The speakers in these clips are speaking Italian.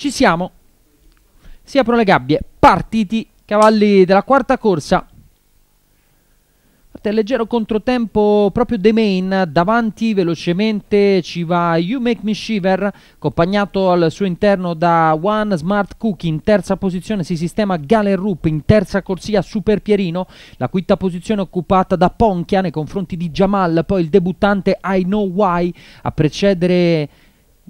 Ci siamo. Si aprono le gabbie. Partiti, cavalli della quarta corsa. Parte leggero controtempo proprio The main. Davanti velocemente ci va You Make Me Shiver, accompagnato al suo interno da One Smart Cookie. In terza posizione si sistema Galen Rup. In terza corsia Super Pierino. La quinta posizione occupata da Ponchia nei confronti di Jamal. Poi il debuttante I Know Why a precedere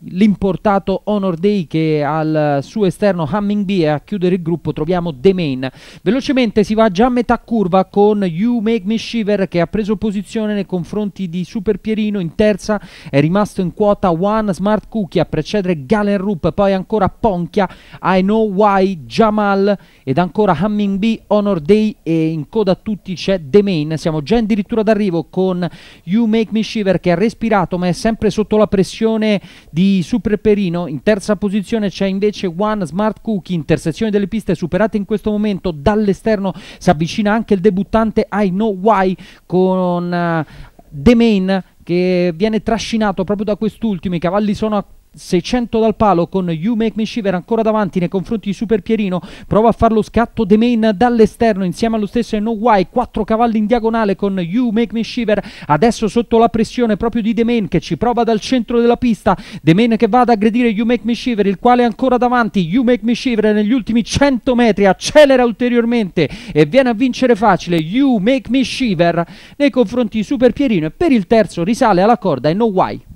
l'importato Honor Day che al suo esterno Humming Bee e a chiudere il gruppo troviamo The Main. Velocemente si va già a metà curva con You Make Me Shiver che ha preso posizione nei confronti di Super Pierino in terza, è rimasto in quota One Smart Cookie a precedere Galen Roop, poi ancora Ponchia, I Know Why, Jamal ed ancora Humming Bee, Honor Day e in coda a tutti c'è The Main. Siamo già addirittura d'arrivo con You Make Me Shiver che ha respirato ma è sempre sotto la pressione di di Super Perino. In terza posizione c'è invece One Smart Cookie, intersezione delle piste superate in questo momento dall'esterno. Si avvicina anche il debuttante I Know Why con uh, The Main che viene trascinato proprio da quest'ultimo. I cavalli sono a 600 dal palo con You Make Me Shiver ancora davanti nei confronti di Super Pierino prova a fare lo scatto De Main dall'esterno insieme allo stesso No Why 4 cavalli in diagonale con You Make Me Shiver adesso sotto la pressione proprio di De Main che ci prova dal centro della pista De Main che va ad aggredire You Make Me Shiver il quale è ancora davanti You Make Me Shiver negli ultimi 100 metri accelera ulteriormente e viene a vincere facile You Make Me Shiver nei confronti di Super Pierino e per il terzo risale alla corda e No Why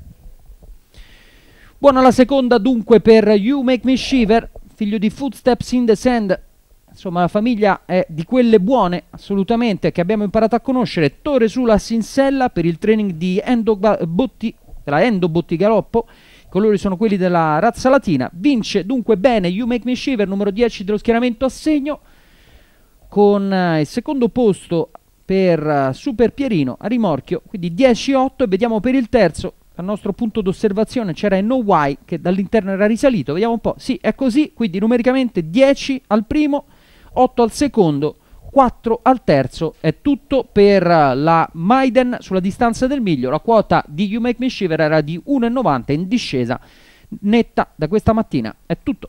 Buona la seconda dunque per You Make Me Shiver, figlio di Footsteps in the Sand. Insomma, la famiglia è di quelle buone, assolutamente, che abbiamo imparato a conoscere. Torre sulla Sinsella per il training di Endo Botti, della Endo Botti Galoppo. I colori sono quelli della razza latina. Vince dunque bene You Make Me Shiver, numero 10 dello schieramento a segno, con eh, il secondo posto per eh, Super Pierino a rimorchio, quindi 10-8 e vediamo per il terzo dal nostro punto d'osservazione c'era No Why che dall'interno era risalito. Vediamo un po'. Sì, è così, quindi numericamente 10 al primo, 8 al secondo, 4 al terzo. È tutto per eh, la Maiden sulla distanza del miglio. La quota di You Make Me Shiver era di 1,90 in discesa netta da questa mattina. È tutto.